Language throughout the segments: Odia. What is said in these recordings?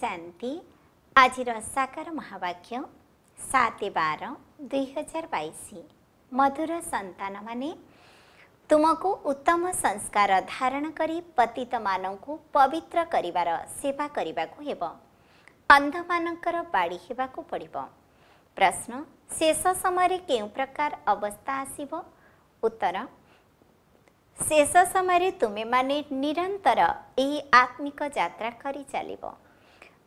ଶାନ୍ତି ଆଜିର ସାକାର ମହାବାକ୍ୟ ସାତ ବାର ଦୁଇହଜାର ବାଇଶ ମଧୁର ସନ୍ତାନମାନେ ତୁମକୁ ଉତ୍ତମ ସଂସ୍କାର ଧାରଣ କରି ପତିତମାନଙ୍କୁ ପବିତ୍ର କରିବାର ସେବା କରିବାକୁ ହେବ ଅନ୍ଧମାନଙ୍କର ବାଡ଼ି ହେବାକୁ ପଡ଼ିବ ପ୍ରଶ୍ନ ଶେଷ ସମୟରେ କେଉଁ ପ୍ରକାର ଅବସ୍ଥା ଆସିବ ଉତ୍ତର ଶେଷ ସମୟରେ ତୁମେମାନେ ନିରନ୍ତର ଏହି ଆତ୍ମିକ ଯାତ୍ରା କରି ଚାଲିବ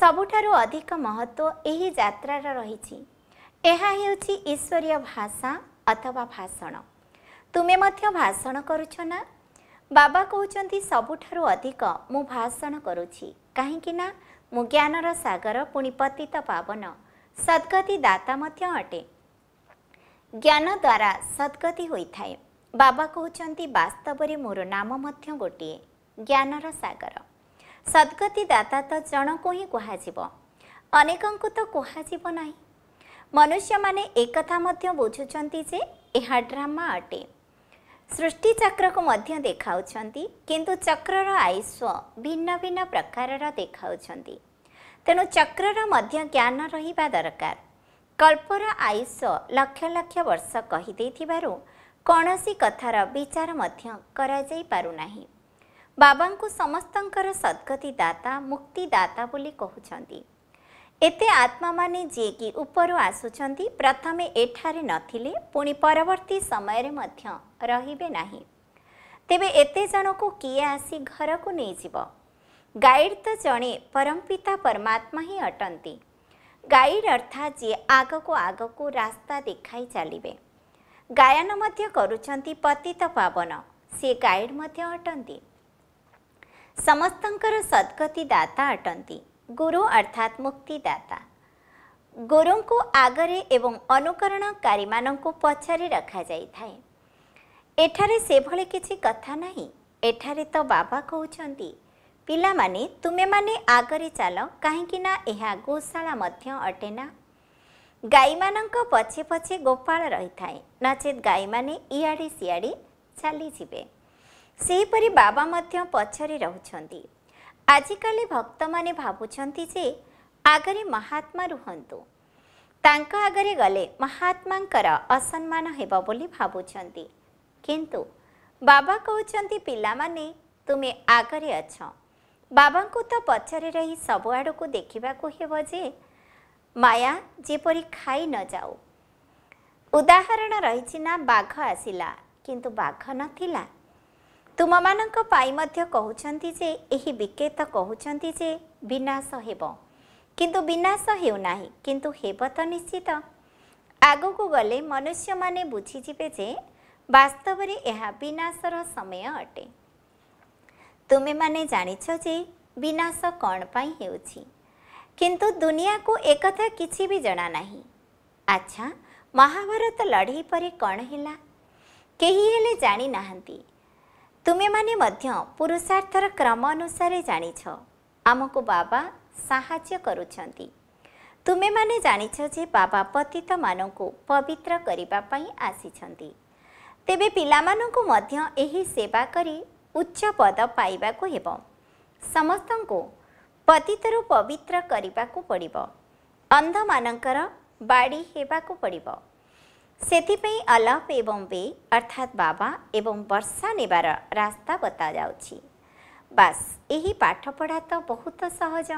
ସବୁଠାରୁ ଅଧିକ ମହତ୍ତ୍ୱ ଏହି ଯାତ୍ରାର ରହିଛି ଏହା ହେଉଛି ଈଶ୍ୱରୀୟ ଭାଷା ଅଥବା ଭାଷଣ ତୁମେ ମଧ୍ୟ ଭାଷଣ କରୁଛ ନା ବାବା କହୁଛନ୍ତି ସବୁଠାରୁ ଅଧିକ ମୁଁ ଭାଷଣ କରୁଛି କାହିଁକି ନା ମୁଁ ଜ୍ଞାନର ସାଗର ପୁଣି ପତିତ ପାବନ ସଦ୍ଗତି ଦାତା ମଧ୍ୟ ଅଟେ ଜ୍ଞାନ ଦ୍ୱାରା ସଦ୍ଗତି ହୋଇଥାଏ ବାବା କହୁଛନ୍ତି ବାସ୍ତବରେ ମୋର ନାମ ମଧ୍ୟ ଗୋଟିଏ ଜ୍ଞାନର ସାଗର ସଦ୍ଗତିଦାତା ତ ଜଣକୁ ହିଁ କୁହାଯିବ ଅନେକଙ୍କୁ ତ କୁହାଯିବ ନାହିଁ ମନୁଷ୍ୟମାନେ ଏକଥା ମଧ୍ୟ ବୁଝୁଛନ୍ତି ଯେ ଏହା ଡ୍ରାମା ଅଟେ ସୃଷ୍ଟିଚକ୍ରକୁ ମଧ୍ୟ ଦେଖାଉଛନ୍ତି କିନ୍ତୁ ଚକ୍ରର ଆୟୁଷ ଭିନ୍ନ ଭିନ୍ନ ପ୍ରକାରର ଦେଖାଉଛନ୍ତି ତେଣୁ ଚକ୍ରର ମଧ୍ୟ ଜ୍ଞାନ ରହିବା ଦରକାର କଳ୍ପର ଆୟୁଷ ଲକ୍ଷ ଲକ୍ଷ ବର୍ଷ କହିଦେଇଥିବାରୁ କୌଣସି କଥାର ବିଚାର ମଧ୍ୟ କରାଯାଇପାରୁନାହିଁ बाबा समस्त सद्गति दाता मुक्ति दाता पनि कि आत्मा जिपु आसु प्रथमे एठ पहिवर्ती समय रे तसि घरको नै गाइड त जन परम्पिता परमात्मा ही अटंती गाइड अर्थात् जि आगको आगको रास्था देखाइ चाहिँ गायन पतित पवन सि गड अटंती ସମସ୍ତଙ୍କର ସଦ୍ଗତି ଦାତା ଅଟନ୍ତି ଗୁରୁ ଅର୍ଥାତ୍ ମୁକ୍ତିଦାତା ଗୁରୁଙ୍କୁ ଆଗରେ ଏବଂ ଅନୁକରଣକାରୀମାନଙ୍କୁ ପଛରେ ରଖାଯାଇଥାଏ ଏଠାରେ ସେଭଳି କିଛି କଥା ନାହିଁ ଏଠାରେ ତ ବାବା କହୁଛନ୍ତି ପିଲାମାନେ ତୁମେମାନେ ଆଗରେ ଚାଲ କାହିଁକିନା ଏହା ଗୋଶାଳା ମଧ୍ୟ ଅଟେ ନା ଗାଈମାନଙ୍କ ପଛେ ପଛେ ଗୋପାଳ ରହିଥାଏ ନଚେତ୍ ଗାଈମାନେ ଇଆଡ଼େ ସିଆଡ଼େ ଚାଲିଯିବେ ସେହିପରି ବାବା ମଧ୍ୟ ପଛରେ ରହୁଛନ୍ତି ଆଜିକାଲି ଭକ୍ତମାନେ ଭାବୁଛନ୍ତି ଯେ ଆଗରେ ମହାତ୍ମା ରୁହନ୍ତୁ ତାଙ୍କ ଆଗରେ ଗଲେ ମହାତ୍ମାଙ୍କର ଅସମ୍ମାନ ହେବ ବୋଲି ଭାବୁଛନ୍ତି କିନ୍ତୁ ବାବା କହୁଛନ୍ତି ପିଲାମାନେ ତୁମେ ଆଗରେ ଅଛ ବାବାଙ୍କୁ ତ ପଛରେ ରହି ସବୁଆଡ଼କୁ ଦେଖିବାକୁ ହେବ ଯେ ମାୟା ଯେପରି ଖାଇ ନ ଯାଉ ଉଦାହରଣ ରହିଛି ନା ବାଘ ଆସିଲା କିନ୍ତୁ ବାଘ ନଥିଲା ତୁମମାନଙ୍କ ପାଇଁ ମଧ୍ୟ କହୁଛନ୍ତି ଯେ ଏହି ବିକେତ କହୁଛନ୍ତି ଯେ ବିନାଶ ହେବ କିନ୍ତୁ ବିନାଶ ହେଉନାହିଁ କିନ୍ତୁ ହେବ ତ ନିଶ୍ଚିତ ଆଗକୁ ଗଲେ ମନୁଷ୍ୟମାନେ ବୁଝିଯିବେ ଯେ ବାସ୍ତବରେ ଏହା ବିନାଶର ସମୟ ଅଟେ ତୁମେମାନେ ଜାଣିଛ ଯେ ବିନାଶ କ'ଣ ପାଇଁ ହେଉଛି କିନ୍ତୁ ଦୁନିଆକୁ ଏକଥା କିଛି ବି ଜଣାନାହିଁ ଆଚ୍ଛା ମହାଭାରତ ଲଢ଼େଇ ପରେ କ'ଣ ହେଲା କେହି ହେଲେ ଜାଣିନାହାନ୍ତି ତୁମେମାନେ ମଧ୍ୟ ପୁରୁଷାର୍ଥର କ୍ରମ ଅନୁସାରେ ଜାଣିଛ ଆମକୁ ବାବା ସାହାଯ୍ୟ କରୁଛନ୍ତି ତୁମେମାନେ ଜାଣିଛ ଯେ ବାବା ପତିତମାନଙ୍କୁ ପବିତ୍ର କରିବା ପାଇଁ ଆସିଛନ୍ତି ତେବେ ପିଲାମାନଙ୍କୁ ମଧ୍ୟ ଏହି ସେବା କରି ଉଚ୍ଚ ପଦ ପାଇବାକୁ ହେବ ସମସ୍ତଙ୍କୁ ପତିତରୁ ପବିତ୍ର କରିବାକୁ ପଡ଼ିବ ଅନ୍ଧମାନଙ୍କର ବାଡ଼ି ହେବାକୁ ପଡ଼ିବ ସେଥିପାଇଁ ଅଲପ ଏବଂ ବେ ଅର୍ଥାତ୍ ବାବା ଏବଂ ବର୍ଷା ନେବାର ରାସ୍ତା ବତାଯାଉଛି ବାସ୍ ଏହି ପାଠପଢ଼ା ତ ବହୁତ ସହଜ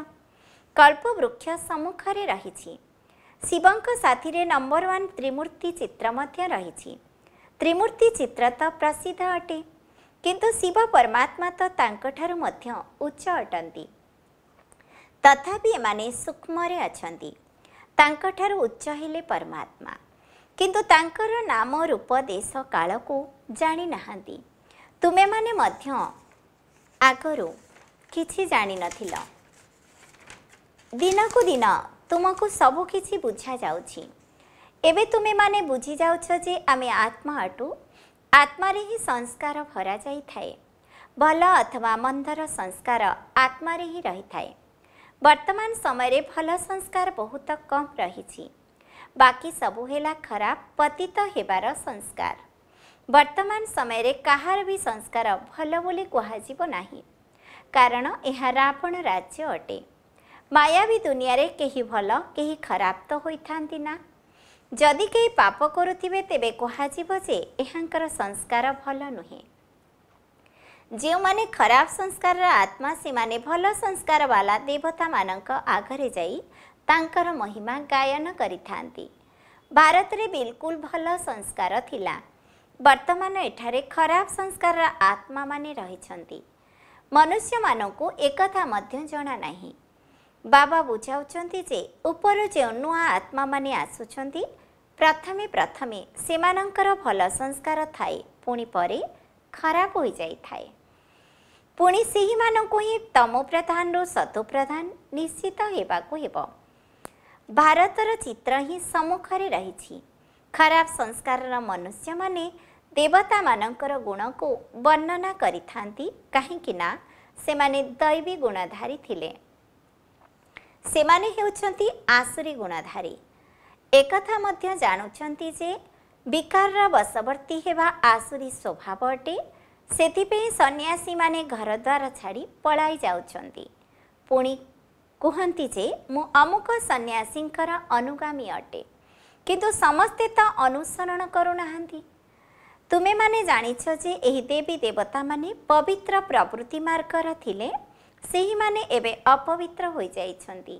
କଳ୍ପବୃକ୍ଷ ସମ୍ମୁଖରେ ରହିଛି ଶିବଙ୍କ ସାଥିରେ ନମ୍ବର ୱାନ୍ ତ୍ରିମୂର୍ତ୍ତି ଚିତ୍ର ମଧ୍ୟ ରହିଛି ତ୍ରିମୂର୍ତ୍ତି ଚିତ୍ର ତ ପ୍ରସିଦ୍ଧ ଅଟେ କିନ୍ତୁ ଶିବ ପରମାତ୍ମା ତ ତାଙ୍କଠାରୁ ମଧ୍ୟ ଉଚ୍ଚ ଅଟନ୍ତି ତଥାପି ଏମାନେ ସୂକ୍ଷ୍ମରେ ଅଛନ୍ତି ତାଙ୍କଠାରୁ ଉଚ୍ଚ ହେଲେ ପରମାତ୍ମା किन तर नाम रूप देश कालकु जाँिना तुमे आगरू न दिनकु दिन तुमकु सबुकि बुझाइ तुमे बुझिजाउछ आत्मा अटु आत्मारे हिँ संस्कार भर जाइ भल अथवा मन्दर संस्कार आत्मारे हिँ रहि बर्तमान समयमा भल संस्कार बहुत कम् रहि ବାକି ସବୁ ହେଲା ଖରାପ ପତିତ ହେବାର ସଂସ୍କାର ବର୍ତ୍ତମାନ ସମୟରେ କାହାର ବି ସଂସ୍କାର ଭଲ ବୋଲି କୁହାଯିବ ନାହିଁ କାରଣ ଏହା ରାବଣ ରାଜ୍ୟ ଅଟେ ମାୟାବୀ ଦୁନିଆରେ କେହି ଭଲ କେହି ଖରାପ ତ ହୋଇଥାନ୍ତି ନା ଯଦି କେହି ପାପ କରୁଥିବେ ତେବେ କୁହାଯିବ ଯେ ଏହାଙ୍କର ସଂସ୍କାର ଭଲ ନୁହେଁ ଯେଉଁମାନେ ଖରାପ ସଂସ୍କାରର ଆତ୍ମା ସେମାନେ ଭଲ ସଂସ୍କାରବାଲା ଦେବତାମାନଙ୍କ ଆଗରେ ଯାଇ तांकर महिमा गायन गयन गरि बिल्कुल भल संस्कार थिला, बर्तमान एठारे खराब संस्कार आत्मा महि मनुष्यानी बाबा बुझाउँछ नत्मा म आसु प्रथमे प्रथमेस भल संस्कार थाए परे खराब हुने पिस तम प्रधान सतुप्रधान निश्चित हुनु ଭାରତର ଚିତ୍ର ହିଁ ସମ୍ମୁଖରେ ରହିଛି ଖରାପ ସଂସ୍କାରର ମନୁଷ୍ୟମାନେ ଦେବତାମାନଙ୍କର ଗୁଣକୁ ବର୍ଣ୍ଣନା କରିଥାନ୍ତି କାହିଁକି ନା ସେମାନେ ଦୈବୀ ଗୁଣଧାରୀ ଥିଲେ ସେମାନେ ହେଉଛନ୍ତି ଆସୁରୀ ଗୁଣଧାରୀ ଏକଥା ମଧ୍ୟ ଜାଣୁଛନ୍ତି ଯେ ବିକାରର ବଶବର୍ତ୍ତୀ ହେବା ଆସୁରୀ ସ୍ୱଭାବ ଅଟେ ସେଥିପାଇଁ ସନ୍ନ୍ୟାସୀମାନେ ଘରଦ୍ୱାର ଛାଡ଼ି ପଳାଇ ଯାଉଛନ୍ତି ପୁଣି କୁହନ୍ତି ଯେ ମୁଁ ଅମୁକ ସନ୍ନ୍ୟାସୀଙ୍କର ଅନୁଗାମୀ ଅଟେ କିନ୍ତୁ ସମସ୍ତେ ତ ଅନୁସରଣ କରୁନାହାନ୍ତି ତୁମେମାନେ ଜାଣିଛ ଯେ ଏହି ଦେବୀ ଦେବତାମାନେ ପବିତ୍ର ପ୍ରବୃତ୍ତି ମାର୍ଗର ଥିଲେ ସେହିମାନେ ଏବେ ଅପବିତ୍ର ହୋଇଯାଇଛନ୍ତି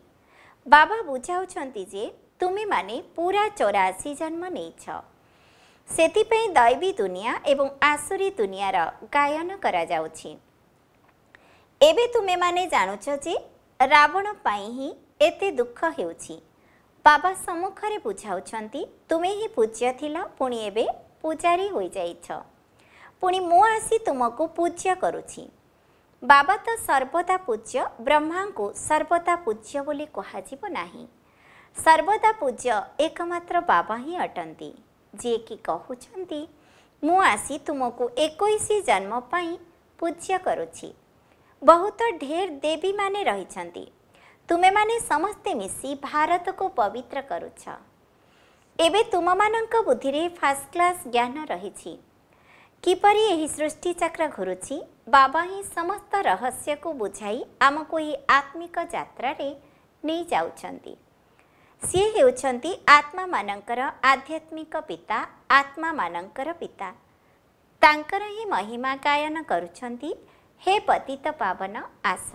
ବାବା ବୁଝାଉଛନ୍ତି ଯେ ତୁମେମାନେ ପୁରା ଚଉରାଅଶୀ ଜନ୍ମ ନେଇଛ ସେଥିପାଇଁ ଦୈବୀ ଦୁନିଆ ଏବଂ ଆସୁରୀ ଦୁନିଆର ଗାୟନ କରାଯାଉଛି ଏବେ ତୁମେମାନେ ଜାଣୁଛ ଯେ ରାବଣ ପାଇଁ ହିଁ ଏତେ ଦୁଃଖ ହେଉଛି ବାବା ସମ୍ମୁଖରେ ବୁଝାଉଛନ୍ତି ତୁମେ ହିଁ ପୂଜ୍ୟ ଥିଲା ପୁଣି ଏବେ ପୂଜାରୀ ହୋଇଯାଇଛ ପୁଣି ମୁଁ ଆସି ତୁମକୁ ପୂଜ୍ୟ କରୁଛି ବାବା ତ ସର୍ବଦା ପୂଜ୍ୟ ବ୍ରହ୍ମାଙ୍କୁ ସର୍ବଦା ପୂଜ୍ୟ ବୋଲି କୁହାଯିବ ନାହିଁ ସର୍ବଦା ପୂଜ୍ୟ ଏକମାତ୍ର ବାବା ହିଁ ଅଟନ୍ତି ଯିଏକି କହୁଛନ୍ତି ମୁଁ ଆସି ତୁମକୁ ଏକୋଇଶ ଜନ୍ମ ପାଇଁ ପୂଜ୍ୟ କରୁଛି बहुत ढेर देवी मेन्टी तुमे समे भारत भारतको पवित्र गरुछ एम बुद्धि बुद्धिर फास्ट क्लास ज्ञान रह सृष्टिचक घु बा रहस्यु बुझाइ आमको यी आत्मिक जान्ति सिन् आत्मा म आध्यात्मिक पिता आत्मा ही महिमा गायन गरु ହେ ପତିତ ପାବନ ଆସ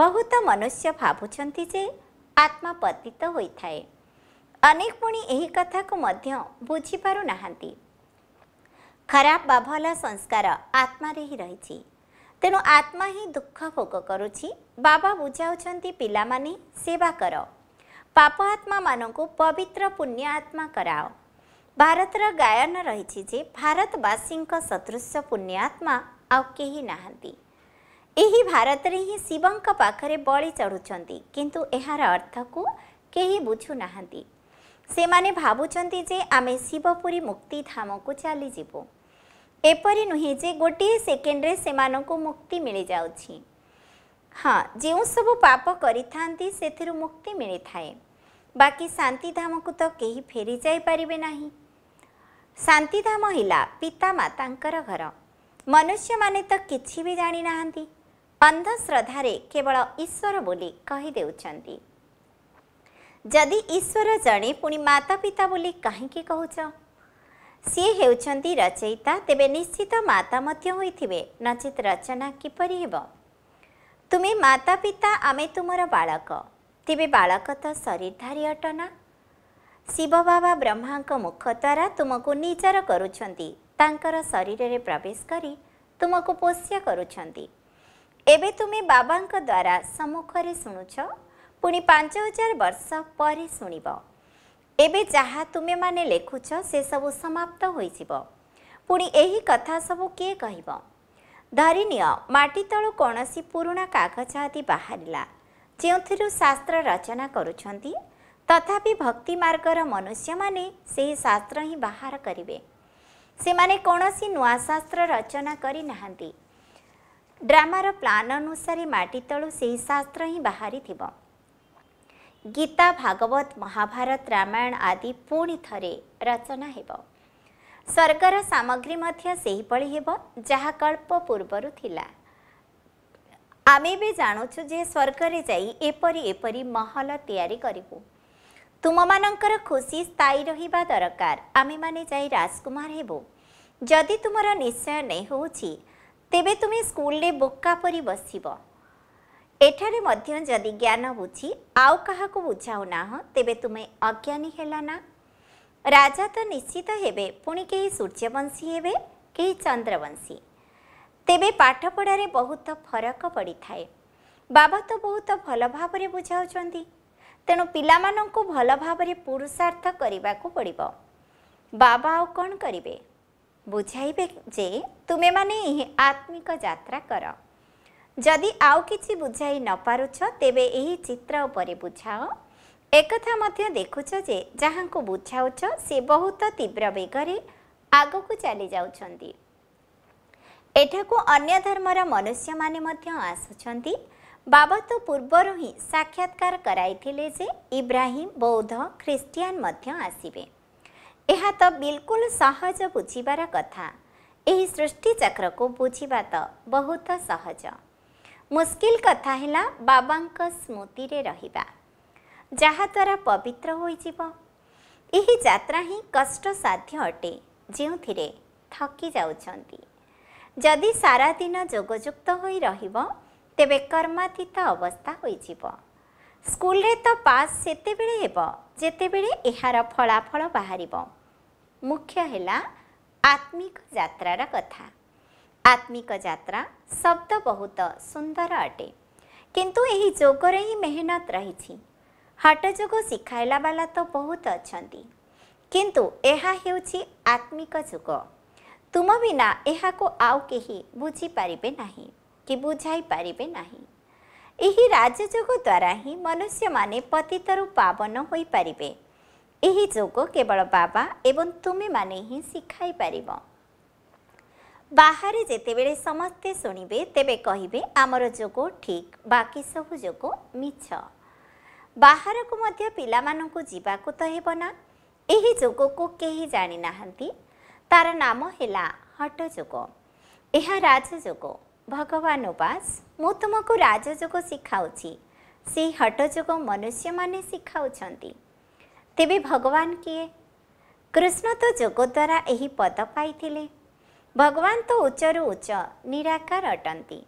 ବହୁତ ମନୁଷ୍ୟ ଭାବୁଛନ୍ତି ଯେ ଆତ୍ମା ପତିତ ହୋଇଥାଏ ଅନେକ ପୁଣି ଏହି କଥାକୁ ମଧ୍ୟ ବୁଝିପାରୁ ନାହାନ୍ତି ଖରାପ ବା ଭଲ ସଂସ୍କାର ଆତ୍ମାରେ ହିଁ ରହିଛି ତେଣୁ ଆତ୍ମା ହିଁ ଦୁଃଖ ଭୋଗ କରୁଛି ବାବା ବୁଝାଉଛନ୍ତି ପିଲାମାନେ ସେବା କର ପାପ ଆତ୍ମାମାନଙ୍କୁ ପବିତ୍ର ପୁଣ୍ୟ ଆତ୍ମା କରାଅ ଭାରତର ଗାୟନ ରହିଛି ଯେ ଭାରତବାସୀଙ୍କ ସଦୃଶ ପୁଣ୍ୟ ଆତ୍ମା ଆଉ କେହି ନାହାନ୍ତି ଏହି ଭାରତରେ ହିଁ ଶିବଙ୍କ ପାଖରେ ବଳି ଚଢ଼ୁଛନ୍ତି କିନ୍ତୁ ଏହାର ଅର୍ଥକୁ କେହି ବୁଝୁନାହାନ୍ତି ସେମାନେ ଭାବୁଛନ୍ତି ଯେ ଆମେ ଶିବପୁରୀ ମୁକ୍ତିଧାମକୁ ଚାଲିଯିବୁ ଏପରି ନୁହେଁ ଯେ ଗୋଟିଏ ସେକେଣ୍ଡରେ ସେମାନଙ୍କୁ ମୁକ୍ତି ମିଳିଯାଉଛି ହଁ ଯେଉଁ ସବୁ ପାପ କରିଥାନ୍ତି ସେଥିରୁ ମୁକ୍ତି ମିଳିଥାଏ ବାକି ଶାନ୍ତିଧାମକୁ ତ କେହି ଫେରି ଯାଇପାରିବେ ନାହିଁ ଶାନ୍ତିଧାମ ହେଲା ପିତାମାତାଙ୍କର ଘର ମନୁଷ୍ୟମାନେ ତ କିଛି ବି ଜାଣିନାହାନ୍ତି ଅନ୍ଧଶ୍ରଦ୍ଧାରେ କେବଳ ଈଶ୍ୱର ବୋଲି କହିଦେଉଛନ୍ତି ଯଦି ଈଶ୍ୱର ଜଣେ ପୁଣି ମାତାପିତା ବୋଲି କାହିଁକି କହୁଛ ସିଏ ହେଉଛନ୍ତି ରଚୟିତା ତେବେ ନିଶ୍ଚିତ ମାତା ମଧ୍ୟ ହୋଇଥିବେ ନଚେତ ରଚନା କିପରି ହେବ ତୁମେ ମାତାପିତା ଆମେ ତୁମର ବାଳକ ତେବେ ବାଳକ ତ ଶରୀରଧାରୀ ଅଟ ନା ଶିବ ବାବା ବ୍ରହ୍ମାଙ୍କ ମୁଖ ଦ୍ୱାରା ତୁମକୁ ନିଜର କରୁଛନ୍ତି शरीर प्रवेश पोष्युन एमे बाबा सम्मुखर शुणुछ पि पाँच हजार वर्ष पर शुणि एमे लेखु समाप्त हुँ कथा धरिय माटित पूर्ण कागज आदि बाहेला जो शास्त्र रचना तथि भक्तिमर्गर मनुष्यमा शास्त्र बाहर बाहारे ସେମାନେ କୌଣସି ନୂଆ ଶାସ୍ତ୍ର ରଚନା କରିନାହାନ୍ତି ଡ୍ରାମାର ପ୍ଲାନ୍ ଅନୁସାରେ ମାଟି ତଳୁ ସେହି ଶାସ୍ତ୍ର ହିଁ ବାହାରିଥିବ ଗୀତା ଭାଗବତ ମହାଭାରତ ରାମାୟଣ ଆଦି ପୁଣି ଥରେ ରଚନା ହେବ ସ୍ୱର୍ଗର ସାମଗ୍ରୀ ମଧ୍ୟ ସେହିଭଳି ହେବ ଯାହା କଳ୍ପ ପୂର୍ବରୁ ଥିଲା ଆମେ ବି ଜାଣୁଛୁ ଯେ ସ୍ୱର୍ଗରେ ଯାଇ ଏପରି ଏପରି ମହଲ ତିଆରି କରିବୁ ତୁମମାନଙ୍କର ଖୁସି ସ୍ଥାୟୀ ରହିବା ଦରକାର ଆମେମାନେ ଯାଇ ରାଜକୁମାର ହେବୁ ଯଦି ତୁମର ନିଶ୍ଚୟ ନେଇ ହେଉଛି ତେବେ ତୁମେ ସ୍କୁଲରେ ବୋକା ପରି ବସିବ ଏଠାରେ ମଧ୍ୟ ଯଦି ଜ୍ଞାନ ବୁଝି ଆଉ କାହାକୁ ବୁଝାଉ ନାହଁ ତେବେ ତୁମେ ଅଜ୍ଞାନୀ ହେଲା ନା ରାଜା ତ ନିଶ୍ଚିତ ହେବେ ପୁଣି କେହି ସୂର୍ଯ୍ୟବଂଶୀ ହେବେ କେହି ଚନ୍ଦ୍ରବଂଶୀ ତେବେ ପାଠପଢ଼ାରେ ବହୁତ ଫରକ ପଡ଼ିଥାଏ ବାବା ତ ବହୁତ ଭଲ ଭାବରେ ବୁଝାଉଛନ୍ତି ତେଣୁ ପିଲାମାନଙ୍କୁ ଭଲ ଭାବରେ ପୁରୁଷାର୍ଥ କରିବାକୁ ପଡ଼ିବ ବାବା ଆଉ କ'ଣ କରିବେ ବୁଝାଇବେ ଯେ ତୁମେମାନେ ଏହି ଆତ୍ମିକ ଯାତ୍ରା କର ଯଦି ଆଉ କିଛି ବୁଝାଇ ନ ପାରୁଛ ତେବେ ଏହି ଚିତ୍ର ଉପରେ ବୁଝାଅ ଏକଥା ମଧ୍ୟ ଦେଖୁଛ ଯେ ଯାହାଙ୍କୁ ବୁଝାଉଛ ସେ ବହୁତ ତୀବ୍ର ବେଗରେ ଆଗକୁ ଚାଲି ଯାଉଛନ୍ତି ଏଠାକୁ ଅନ୍ୟ ଧର୍ମର ମନୁଷ୍ୟମାନେ ମଧ୍ୟ ଆସୁଛନ୍ତି ବାବା ତ ପୂର୍ବରୁ ହିଁ ସାକ୍ଷାତକାର କରାଇଥିଲେ ଯେ ଇବ୍ରାହିମ୍ ବୌଦ୍ଧ ଖ୍ରୀଷ୍ଟିଆନ ମଧ୍ୟ ଆସିବେ ଏହା ତ ବିଲକୁଲ ସହଜ ବୁଝିବାର କଥା ଏହି ସୃଷ୍ଟିଚକ୍ରକୁ ବୁଝିବା ତ ବହୁତ ସହଜ ମୁସ୍କିଲ କଥା ହେଲା ବାବାଙ୍କ ସ୍ମୃତିରେ ରହିବା ଯାହାଦ୍ୱାରା ପବିତ୍ର ହୋଇଯିବ ଏହି ଯାତ୍ରା ହିଁ କଷ୍ଟସାଧ୍ୟ ଅଟେ ଯେଉଁଥିରେ ଥକି ଯାଉଛନ୍ତି ଯଦି ସାରାଦିନ ଯୋଗଯୁକ୍ତ ହୋଇ ରହିବ ତେବେ କର୍ମାତୀତ ଅବସ୍ଥା ହୋଇଯିବ ସ୍କୁଲରେ ତ ପାସ୍ ସେତେବେଳେ ହେବ ଯେତେବେଳେ ଏହାର ଫଳାଫଳ ବାହାରିବ ମୁଖ୍ୟ ହେଲା ଆତ୍ମିକ ଯାତ୍ରାର କଥା ଆତ୍ମିକ ଯାତ୍ରା ଶବ୍ଦ ବହୁତ ସୁନ୍ଦର ଅଟେ କିନ୍ତୁ ଏହି ଯୋଗରେ ହିଁ ମେହନତ ରହିଛି ହଠ ଯୋଗ ଶିଖାଇଲା ବାଲା ତ ବହୁତ ଅଛନ୍ତି କିନ୍ତୁ ଏହା ହେଉଛି ଆତ୍ମିକ ଯୋଗ ତୁମ ବିନା ଏହାକୁ ଆଉ କେହି ବୁଝିପାରିବେ ନାହିଁ କି ବୁଝାଇ ପାରିବେ ନାହିଁ ଏହି ରାଜଯୋଗ ଦ୍ୱାରା ହିଁ ମନୁଷ୍ୟମାନେ ପତିତରୁ ପାବନ ହୋଇପାରିବେ ଏହି ଯୋଗ କେବଳ ବାବା ଏବଂ ତୁମେମାନେ ହିଁ ଶିଖାଇ ପାରିବ ବାହାରେ ଯେତେବେଳେ ସମସ୍ତେ ଶୁଣିବେ ତେବେ କହିବେ ଆମର ଯୋଗ ଠିକ୍ ବାକି ସବୁ ଯୋଗ ମିଛ ବାହାରକୁ ମଧ୍ୟ ପିଲାମାନଙ୍କୁ ଯିବାକୁ ତ ହେବ ନା ଏହି ଯୋଗକୁ କେହି ଜାଣିନାହାନ୍ତି ତାର ନାମ ହେଲା ହଟଯୋଗ ଏହା ରାଜଯୋଗ ଭଗବାନ ଉପାସ ମୁଁ ତୁମକୁ ରାଜଯୋଗ ଶିଖାଉଛି ସେହି ହଟଯୋଗ ମନୁଷ୍ୟମାନେ ଶିଖାଉଛନ୍ତି ତେବେ ଭଗବାନ କିଏ କୃଷ୍ଣ ତ ଯୋଗ ଦ୍ୱାରା ଏହି ପଦ ପାଇଥିଲେ ଭଗବାନ ତ ଉଚ୍ଚରୁ ଉଚ୍ଚ ନିରାକାର ଅଟନ୍ତି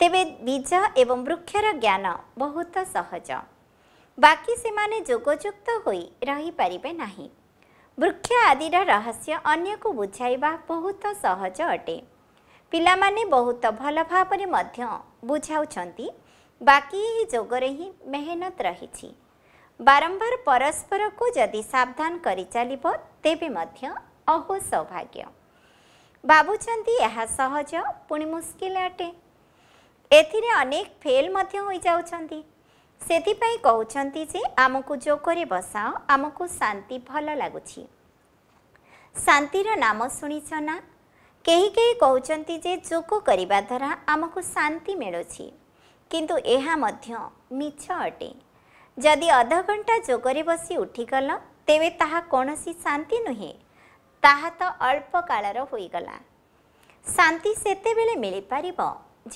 ତେବେ ବୀଜ ଏବଂ ବୃକ୍ଷର ଜ୍ଞାନ ବହୁତ ସହଜ ବାକି ସେମାନେ ଯୋଗଯୁକ୍ତ ହୋଇ ରହିପାରିବେ ନାହିଁ ବୃକ୍ଷ ଆଦିର ରହସ୍ୟ ଅନ୍ୟକୁ ବୁଝାଇବା ବହୁତ ସହଜ ଅଟେ ପିଲାମାନେ ବହୁତ ଭଲ ଭାବରେ ମଧ୍ୟ ବୁଝାଉଛନ୍ତି ବାକି ଏହି ଯୋଗରେ ହିଁ ମେହନତ ରହିଛି ବାରମ୍ବାର ପରସ୍ପରକୁ ଯଦି ସାବଧାନ କରି ଚାଲିବ ତେବେ ମଧ୍ୟ ଅହୋ ସୌଭାଗ୍ୟ ଭାବୁଛନ୍ତି ଏହା ସହଜ ପୁଣି ମୁସ୍କିଲ ଅଟେ ଏଥିରେ ଅନେକ ଫେଲ୍ ମଧ୍ୟ ହୋଇଯାଉଛନ୍ତି ସେଥିପାଇଁ କହୁଛନ୍ତି ଯେ ଆମକୁ ଯୋଗରେ ବସାଅ ଆମକୁ ଶାନ୍ତି ଭଲ ଲାଗୁଛି ଶାନ୍ତିର ନାମ ଶୁଣିଛ କେହି କେହି କହୁଛନ୍ତି ଯେ ଯୋଗ କରିବା ଦ୍ୱାରା ଆମକୁ ଶାନ୍ତି ମିଳୁଛି କିନ୍ତୁ ଏହା ମଧ୍ୟ ମିଛ ଅଟେ ଯଦି ଅଧଘଣ୍ଟା ଯୋଗରେ ବସି ଉଠିଗଲ ତେବେ ତାହା କୌଣସି ଶାନ୍ତି ନୁହେଁ ତାହା ତ ଅଳ୍ପ କାଳର ହୋଇଗଲା ଶାନ୍ତି ସେତେବେଳେ ମିଳିପାରିବ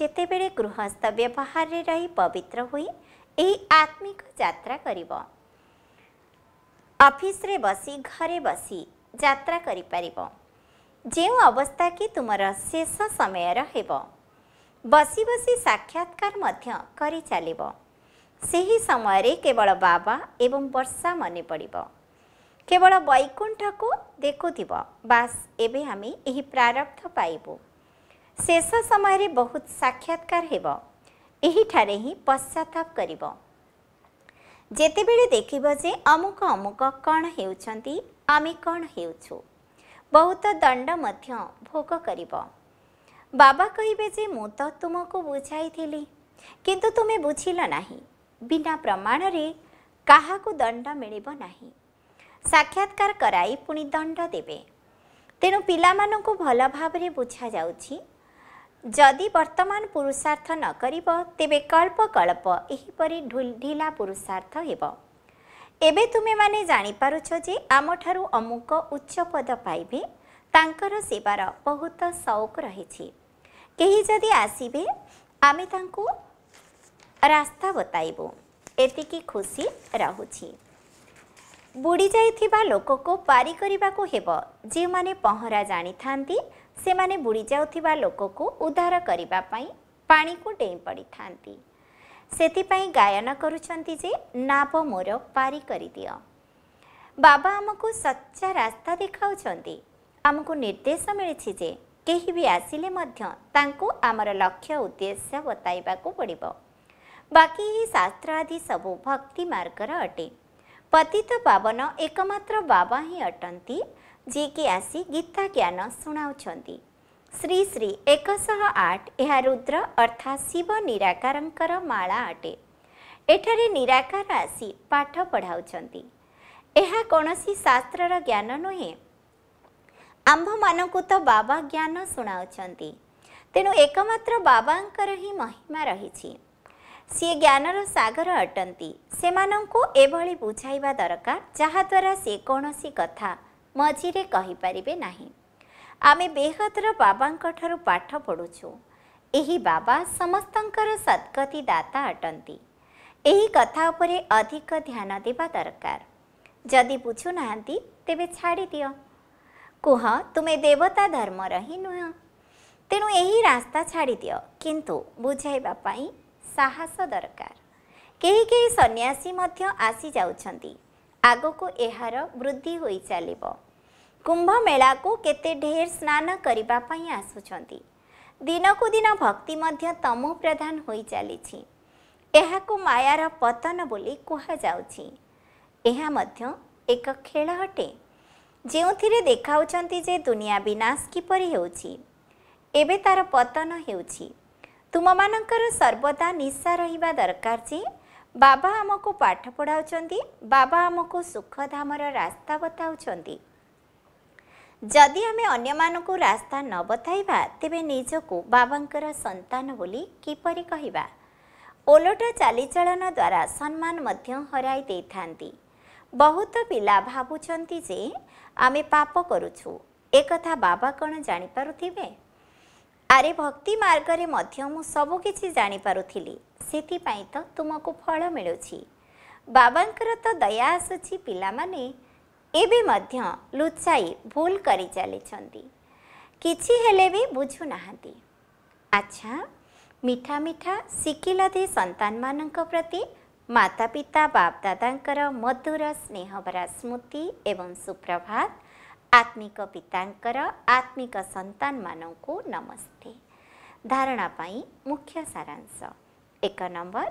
ଯେତେବେଳେ ଗୃହସ୍ଥ ବ୍ୟବହାରରେ ରହି ପବିତ୍ର ହୋଇ ଏହି ଆତ୍ମିକ ଯାତ୍ରା କରିବ ଅଫିସରେ ବସି ଘରେ ବସି ଯାତ୍ରା କରିପାରିବ जौँ अवस्था कि तुमर शेष समयर बसी बसी बसि साक्षात्कार समय केवल बाबा एवं वर्षा मनै पढि केवल वैकुण्ठकु देखुथ्यो बा एम यही प्रारब्ध पाबु शेष समय बहुत साक्षात्कार हिँड पश्चाताप गरेबि अमुक अमुक कमी क बहुत दण्ड भोग्रे बाबा कहि तुमको बुझाइ थिम बुझि नै बिना प्रमाणले काम दण्ड मिब साक्षात्कार पि दण्ड दे ता मलाई भावा जति वर्तमान पुरुषार्थ नक तेबे कल्प कल्प यहीपरि ढिल ढिला पुरुषार्थ हो ଏବେ ତୁମେମାନେ ଜାଣିପାରୁଛ ଯେ ଆମଠାରୁ ଅମୁକ ଉଚ୍ଚ ପଦ ପାଇବେ ତାଙ୍କର ସେବାର ବହୁତ ସଉକ ରହିଛି କେହି ଯଦି ଆସିବେ ଆମେ ତାଙ୍କୁ ରାସ୍ତା ବତାଇବୁ ଏତିକି ଖୁସି ରହୁଛି ବୁଡ଼ିଯାଇଥିବା ଲୋକକୁ ପାରି କରିବାକୁ ହେବ ଯେଉଁମାନେ ପହଁରା ଜାଣିଥାନ୍ତି ସେମାନେ ବୁଡ଼ିଯାଉଥିବା ଲୋକକୁ ଉଦ୍ଧାର କରିବା ପାଇଁ ପାଣିକୁ ଡେଇଁ ପଡ଼ିଥାନ୍ତି ସେଥିପାଇଁ ଗାୟନ କରୁଛନ୍ତି ଯେ ନାଭ ମୋର ପାରି କରିଦିଅ ବାବା ଆମକୁ ସଚ୍ଚା ରାସ୍ତା ଦେଖାଉଛନ୍ତି ଆମକୁ ନିର୍ଦ୍ଦେଶ ମିଳିଛି ଯେ କେହି ବି ଆସିଲେ ମଧ୍ୟ ତାଙ୍କୁ ଆମର ଲକ୍ଷ୍ୟ ଉଦ୍ଦେଶ୍ୟ ବତାଇବାକୁ ପଡ଼ିବ ବାକି ଏହି ଶାସ୍ତ୍ର ଆଦି ସବୁ ଭକ୍ତି ମାର୍ଗର ଅଟେ ପତିତ ପାବନ ଏକମାତ୍ର ବାବା ହିଁ ଅଟନ୍ତି ଯିଏକି ଆସି ଗୀତା ଜ୍ଞାନ ଶୁଣାଉଛନ୍ତି ଶ୍ରୀ ଶ୍ରୀ ଏକଶହ ଆଠ ଏହା ରୁଦ୍ର ଅର୍ଥାତ୍ ଶିବ ନିରାକାରଙ୍କର ମାଳା ଅଟେ ଏଠାରେ ନିରାକାର ଆସି ପାଠ ପଢ଼ାଉଛନ୍ତି ଏହା କୌଣସି ଶାସ୍ତ୍ରର ଜ୍ଞାନ ନୁହେଁ ଆମ୍ଭମାନଙ୍କୁ ତ ବାବା ଜ୍ଞାନ ଶୁଣାଉଛନ୍ତି ତେଣୁ ଏକମାତ୍ର ବାବାଙ୍କର ହିଁ ମହିମା ରହିଛି ସିଏ ଜ୍ଞାନର ସାଗର ଅଟନ୍ତି ସେମାନଙ୍କୁ ଏଭଳି ବୁଝାଇବା ଦରକାର ଯାହାଦ୍ୱାରା ସେ କୌଣସି କଥା ମଝିରେ କହିପାରିବେ ନାହିଁ ଆମେ ବେହଦର ବାବାଙ୍କ ଠାରୁ ପାଠ ପଢ଼ୁଛୁ ଏହି ବାବା ସମସ୍ତଙ୍କର ସଦ୍ଗତି ଦାତା ଅଟନ୍ତି ଏହି କଥା ଉପରେ ଅଧିକ ଧ୍ୟାନ ଦେବା ଦରକାର ଯଦି ବୁଝୁନାହାନ୍ତି ତେବେ ଛାଡ଼ିଦିଅ କୁହ ତୁମେ ଦେବତା ଧର୍ମର ହିଁ ନୁହଁ ତେଣୁ ଏହି ରାସ୍ତା ଛାଡ଼ିଦିଅ କିନ୍ତୁ ବୁଝାଇବା ପାଇଁ ସାହସ ଦରକାର କେହି କେହି ସନ୍ନ୍ୟାସୀ ମଧ୍ୟ ଆସିଯାଉଛନ୍ତି ଆଗକୁ ଏହାର ବୃଦ୍ଧି ହୋଇ ଚାଲିବ କୁମ୍ଭ ମେଳାକୁ କେତେ ଢେର ସ୍ନାନ କରିବା ପାଇଁ ଆସୁଛନ୍ତି ଦିନକୁ ଦିନ ଭକ୍ତି ମଧ୍ୟ ତମୁ ପ୍ରଧାନ ହୋଇଚାଲିଛି ଏହାକୁ ମାୟାର ପତନ ବୋଲି କୁହାଯାଉଛି ଏହା ମଧ୍ୟ ଏକ ଖେଳ ଅଟେ ଯେଉଁଥିରେ ଦେଖାଉଛନ୍ତି ଯେ ଦୁନିଆ ବିନାଶ କିପରି ହେଉଛି ଏବେ ତାର ପତନ ହେଉଛି ତୁମମାନଙ୍କର ସର୍ବଦା ନିଶା ରହିବା ଦରକାର ଯେ ବାବା ଆମକୁ ପାଠ ପଢ଼ାଉଛନ୍ତି ବାବା ଆମକୁ ସୁଖଧାମର ରାସ୍ତା ବତାଉଛନ୍ତି ଯଦି ଆମେ ଅନ୍ୟମାନଙ୍କୁ ରାସ୍ତା ନ ବତାଇବା ତେବେ ନିଜକୁ ବାବାଙ୍କର ସନ୍ତାନ ବୋଲି କିପରି କହିବା ଓଲଟ ଚାଲିଚଳନ ଦ୍ୱାରା ସମ୍ମାନ ମଧ୍ୟ ହରାଇ ଦେଇଥାନ୍ତି ବହୁତ ପିଲା ଭାବୁଛନ୍ତି ଯେ ଆମେ ପାପ କରୁଛୁ ଏକଥା ବାବା କ'ଣ ଜାଣିପାରୁଥିବେ ଆରେ ଭକ୍ତି ମାର୍ଗରେ ମଧ୍ୟ ମୁଁ ସବୁକିଛି ଜାଣିପାରୁଥିଲି ସେଥିପାଇଁ ତ ତୁମକୁ ଫଳ ମିଳୁଛି ବାବାଙ୍କର ତ ଦୟା ଆସୁଛି ପିଲାମାନେ एबे मध्य लुत्साई भूल करी जाली छन्दी किछि हेलेबी बुझु नाहती अच्छा मिठा मिठा सिकिलाधी संतान मानक प्रति मातापिता बाप दादांकर मधुर स्नेह बर स्मृति एवं सुप्रभात् आत्मिक पितांकर आत्मिक संतान मानों को नमस्ते धारणापई मुख्य सारांश एक नंबर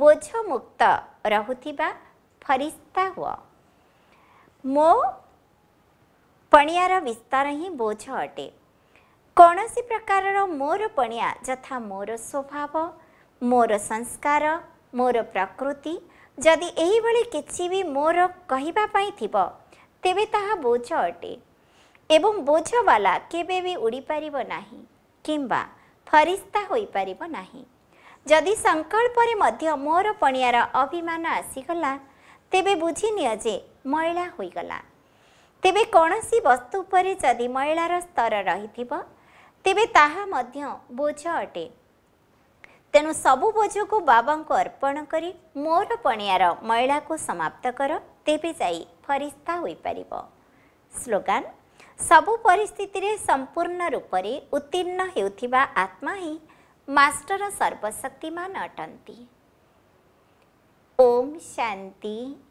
ବୋଝମୁକ୍ତ ରହୁଥିବା ଫରିସ୍ତା ହୁଅ ମୋ ପଣିଆର ବିସ୍ତାର ହିଁ ବୋଝ ଅଟେ କୌଣସି ପ୍ରକାରର ମୋର ପଣିଆ ଯଥା ମୋର ସ୍ୱଭାବ ମୋର ସଂସ୍କାର ମୋର ପ୍ରକୃତି ଯଦି ଏହିଭଳି କିଛି ବି ମୋର କହିବା ପାଇଁ ଥିବ ତେବେ ତାହା ବୋଝ ଅଟେ ଏବଂ ବୋଝବାଲା କେବେ ବି ଉଡ଼ିପାରିବ ନାହିଁ କିମ୍ବା ଫରିସ୍ତା ହୋଇପାରିବ ନାହିଁ ଯଦି ସଂକଳ୍ପରେ ମଧ୍ୟ ମୋର ପଣିଆର ଅଭିମାନ ଆସିଗଲା ତେବେ ବୁଝିନିଅ ଯେ ମଇଳା ହୋଇଗଲା ତେବେ କୌଣସି ବସ୍ତୁ ଉପରେ ଯଦି ମଇଳାର ସ୍ତର ରହିଥିବ ତେବେ ତାହା ମଧ୍ୟ ବୋଝ ଅଟେ ତେଣୁ ସବୁ ବୋଝକୁ ବାବାଙ୍କୁ ଅର୍ପଣ କରି ମୋର ପଣିଆର ମଇଳାକୁ ସମାପ୍ତ କର ତେବେ ଯାଇ ଫରିସ୍ତା ହୋଇପାରିବ ସ୍ଲୋଗାନ ସବୁ ପରିସ୍ଥିତିରେ ସମ୍ପୂର୍ଣ୍ଣ ରୂପରେ ଉତ୍ତୀର୍ଣ୍ଣ ହେଉଥିବା ଆତ୍ମା ହିଁ मास्टर सर्वशक्तिमान अटंती ओम शांति